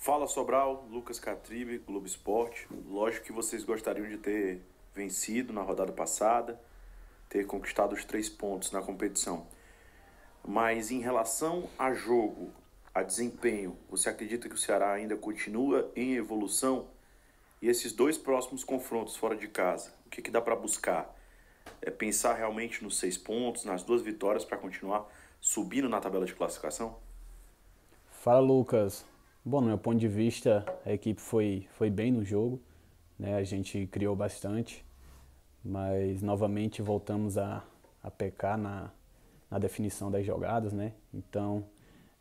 Fala Sobral, Lucas Catribe, Globo Esporte. Lógico que vocês gostariam de ter vencido na rodada passada, ter conquistado os três pontos na competição. Mas em relação a jogo, a desempenho, você acredita que o Ceará ainda continua em evolução? E esses dois próximos confrontos fora de casa, o que, que dá para buscar? É pensar realmente nos seis pontos, nas duas vitórias para continuar subindo na tabela de classificação? Fala, Lucas. Bom, no meu ponto de vista, a equipe foi, foi bem no jogo, né? a gente criou bastante, mas novamente voltamos a, a pecar na, na definição das jogadas, né? Então,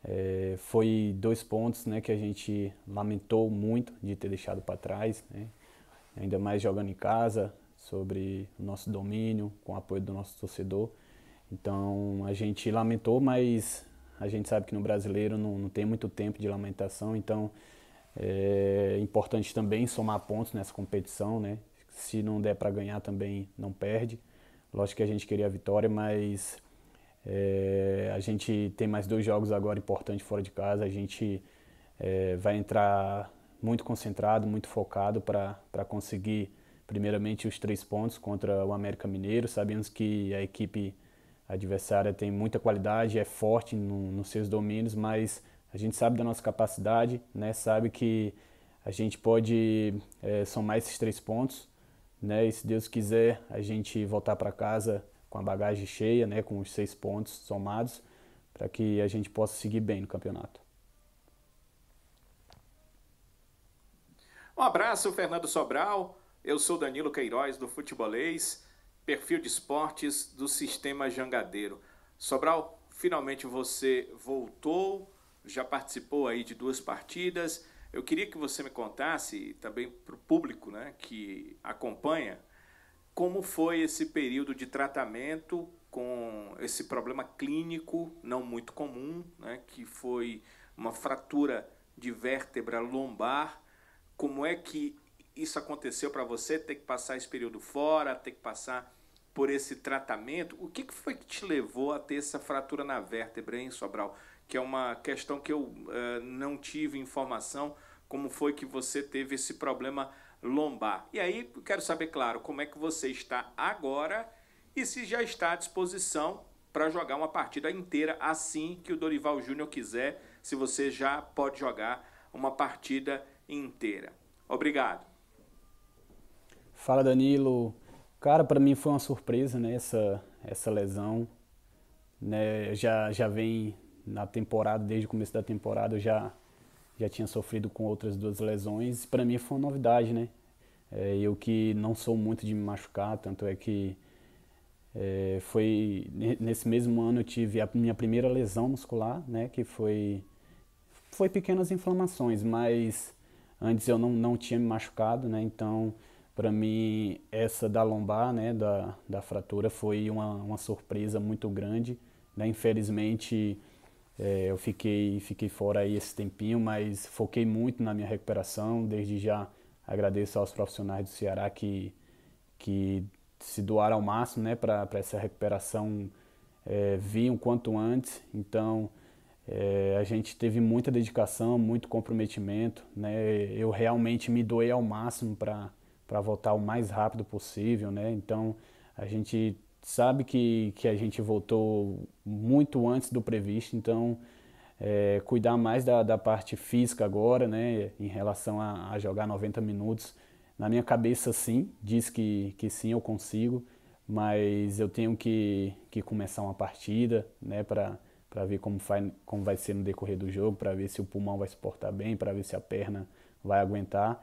é, foi dois pontos né, que a gente lamentou muito de ter deixado para trás, né? ainda mais jogando em casa, sobre o nosso domínio, com o apoio do nosso torcedor. Então, a gente lamentou, mas a gente sabe que no brasileiro não, não tem muito tempo de lamentação, então é, é importante também somar pontos nessa competição, né? Se não der para ganhar também não perde. Lógico que a gente queria a vitória, mas é, a gente tem mais dois jogos agora importantes fora de casa. A gente é, vai entrar muito concentrado, muito focado para conseguir primeiramente os três pontos contra o América Mineiro. Sabemos que a equipe a adversária tem muita qualidade, é forte no, nos seus domínios, mas a gente sabe da nossa capacidade, né? sabe que a gente pode é, somar esses três pontos. Né? E se Deus quiser, a gente voltar para casa com a bagagem cheia, né? com os seis pontos somados, para que a gente possa seguir bem no campeonato. Um abraço, Fernando Sobral. Eu sou Danilo Queiroz, do Futebolês perfil de esportes do Sistema Jangadeiro. Sobral, finalmente você voltou, já participou aí de duas partidas. Eu queria que você me contasse, também para o público né, que acompanha, como foi esse período de tratamento com esse problema clínico não muito comum, né, que foi uma fratura de vértebra lombar. Como é que isso aconteceu para você? Ter que passar esse período fora, ter que passar por esse tratamento. O que, que foi que te levou a ter essa fratura na vértebra, hein, Sobral? Que é uma questão que eu uh, não tive informação, como foi que você teve esse problema lombar. E aí, quero saber, claro, como é que você está agora e se já está à disposição para jogar uma partida inteira assim que o Dorival Júnior quiser, se você já pode jogar uma partida inteira. Obrigado. Fala Danilo, Cara, para mim foi uma surpresa, né, essa, essa lesão. Né, já, já vem na temporada, desde o começo da temporada, eu já, já tinha sofrido com outras duas lesões. Para mim foi uma novidade, né? É, eu que não sou muito de me machucar, tanto é que é, foi nesse mesmo ano eu tive a minha primeira lesão muscular, né? Que foi foi pequenas inflamações, mas antes eu não, não tinha me machucado, né? Então para mim, essa da lombar, né, da, da fratura, foi uma, uma surpresa muito grande. Né? Infelizmente, é, eu fiquei, fiquei fora aí esse tempinho, mas foquei muito na minha recuperação. Desde já agradeço aos profissionais do Ceará que, que se doaram ao máximo né, para essa recuperação é, vir o quanto antes. Então, é, a gente teve muita dedicação, muito comprometimento. Né? Eu realmente me doei ao máximo para para voltar o mais rápido possível, né? Então a gente sabe que, que a gente voltou muito antes do previsto, então é, cuidar mais da, da parte física agora, né? Em relação a, a jogar 90 minutos, na minha cabeça sim, diz que, que sim eu consigo, mas eu tenho que, que começar uma partida, né? Para para ver como, faz, como vai ser no decorrer do jogo, para ver se o pulmão vai se portar bem, para ver se a perna vai aguentar.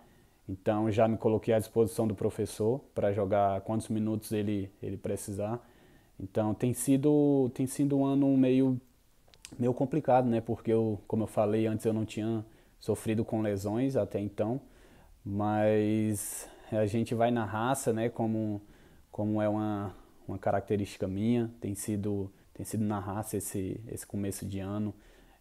Então já me coloquei à disposição do professor para jogar quantos minutos ele, ele precisar. Então tem sido, tem sido um ano meio, meio complicado, né? Porque eu, como eu falei antes, eu não tinha sofrido com lesões até então, mas a gente vai na raça, né? Como, como é uma, uma característica minha, tem sido, tem sido na raça esse, esse começo de ano.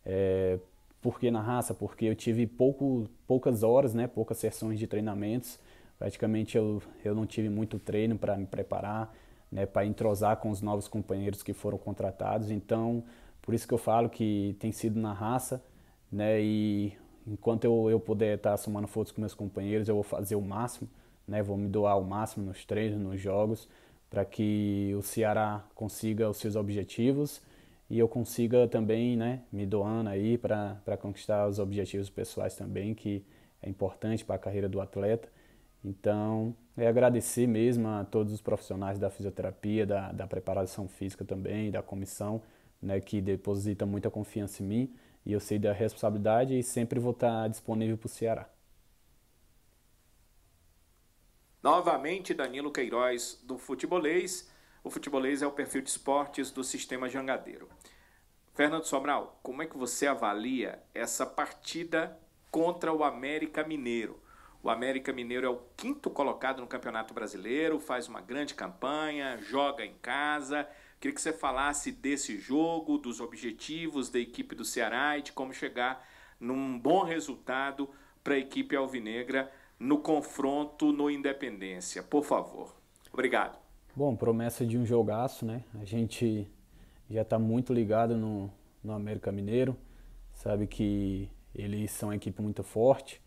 É, porque na raça, porque eu tive pouco, poucas horas, né, poucas sessões de treinamentos. Praticamente eu, eu não tive muito treino para me preparar, né, para entrosar com os novos companheiros que foram contratados. Então, por isso que eu falo que tem sido na raça, né, e enquanto eu, eu puder estar tá somando fotos com meus companheiros, eu vou fazer o máximo, né, vou me doar o máximo nos treinos, nos jogos, para que o Ceará consiga os seus objetivos e eu consiga também né, me doando aí para conquistar os objetivos pessoais também, que é importante para a carreira do atleta. Então, é agradecer mesmo a todos os profissionais da fisioterapia, da, da preparação física também, da comissão, né, que deposita muita confiança em mim e eu sei da responsabilidade e sempre vou estar tá disponível para o Ceará. Novamente, Danilo Queiroz, do Futebolês. O futebolês é o perfil de esportes do sistema jangadeiro. Fernando Sobral, como é que você avalia essa partida contra o América Mineiro? O América Mineiro é o quinto colocado no Campeonato Brasileiro, faz uma grande campanha, joga em casa. Queria que você falasse desse jogo, dos objetivos da equipe do Ceará e de como chegar num bom resultado para a equipe alvinegra no confronto no Independência. Por favor. Obrigado. Bom, promessa de um jogaço, né? A gente já está muito ligado no, no América Mineiro, sabe que eles são uma equipe muito forte,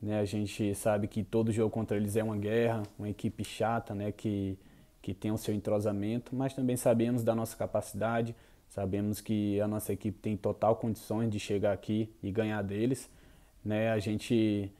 né? A gente sabe que todo jogo contra eles é uma guerra, uma equipe chata, né? Que, que tem o seu entrosamento, mas também sabemos da nossa capacidade, sabemos que a nossa equipe tem total condições de chegar aqui e ganhar deles, né? A gente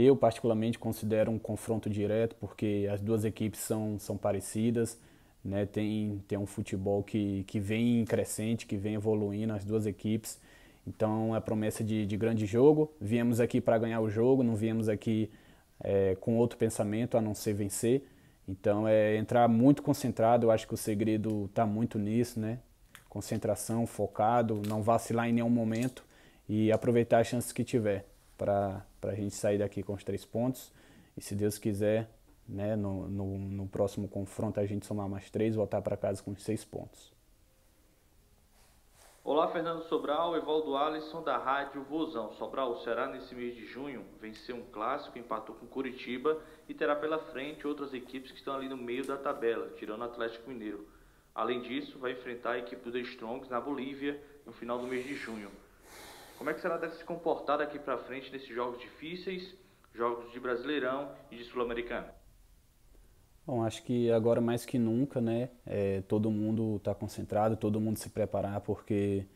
eu, particularmente, considero um confronto direto, porque as duas equipes são, são parecidas, né? tem, tem um futebol que, que vem crescente, que vem evoluindo, as duas equipes. Então, é promessa de, de grande jogo. Viemos aqui para ganhar o jogo, não viemos aqui é, com outro pensamento a não ser vencer. Então, é entrar muito concentrado, eu acho que o segredo está muito nisso, né? Concentração, focado, não vacilar em nenhum momento e aproveitar as chances que tiver para para a gente sair daqui com os três pontos. E se Deus quiser, né, no, no, no próximo confronto a gente somar mais três, e voltar para casa com os seis pontos. Olá, Fernando Sobral, Evaldo Alisson da Rádio Vozão. Sobral, será nesse mês de junho vencer um clássico, empatou com Curitiba e terá pela frente outras equipes que estão ali no meio da tabela, tirando o Atlético Mineiro. Além disso, vai enfrentar a equipe do The Strongs na Bolívia no final do mês de junho. Como é que será deve se comportar daqui para frente nesses jogos difíceis, jogos de Brasileirão e de Sul-Americano? Bom, acho que agora mais que nunca, né? É, todo mundo está concentrado, todo mundo se preparar porque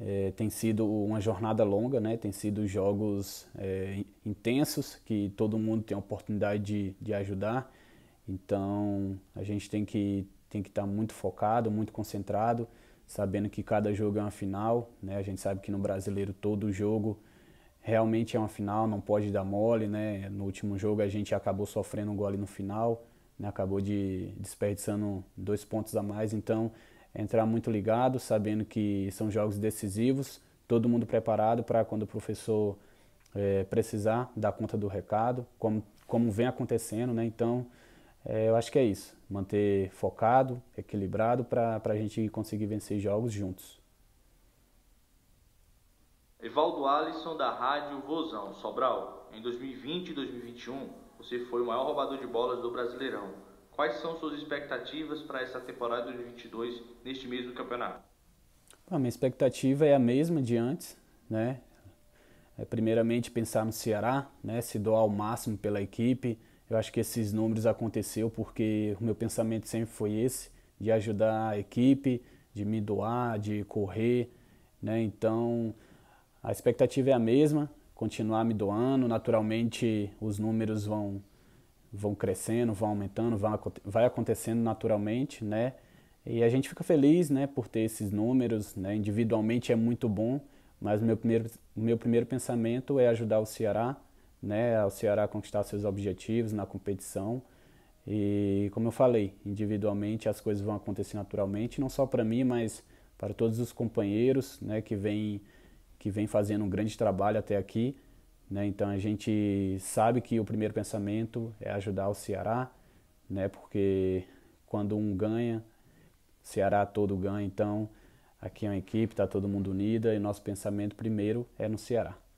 é, tem sido uma jornada longa, né? Tem sido jogos é, intensos que todo mundo tem a oportunidade de, de ajudar. Então a gente tem que tem que estar tá muito focado, muito concentrado sabendo que cada jogo é uma final, né? A gente sabe que no brasileiro todo jogo realmente é uma final, não pode dar mole, né? No último jogo a gente acabou sofrendo um gole no final, né? Acabou de desperdiçando dois pontos a mais, então é entrar muito ligado, sabendo que são jogos decisivos, todo mundo preparado para quando o professor é, precisar dar conta do recado, como, como vem acontecendo, né? Então, é, eu acho que é isso. Manter focado, equilibrado para a gente conseguir vencer jogos juntos. Evaldo Alisson, da Rádio Vozão. Sobral, em 2020 e 2021, você foi o maior roubador de bolas do Brasileirão. Quais são suas expectativas para essa temporada 2022 neste mesmo campeonato? A minha expectativa é a mesma de antes, né? É primeiramente pensar no Ceará, né? Se doar ao máximo pela equipe, eu acho que esses números aconteceu porque o meu pensamento sempre foi esse, de ajudar a equipe, de me doar, de correr, né? Então, a expectativa é a mesma, continuar me doando, naturalmente os números vão vão crescendo, vão aumentando, vai acontecendo naturalmente, né? E a gente fica feliz, né, por ter esses números, né? Individualmente é muito bom, mas meu primeiro meu primeiro pensamento é ajudar o Ceará, né, ao Ceará conquistar seus objetivos na competição. E como eu falei, individualmente as coisas vão acontecer naturalmente, não só para mim, mas para todos os companheiros né, que vêm que vem fazendo um grande trabalho até aqui. Né? Então a gente sabe que o primeiro pensamento é ajudar o Ceará, né? porque quando um ganha, o Ceará todo ganha. Então aqui é uma equipe, está todo mundo unida e nosso pensamento primeiro é no Ceará.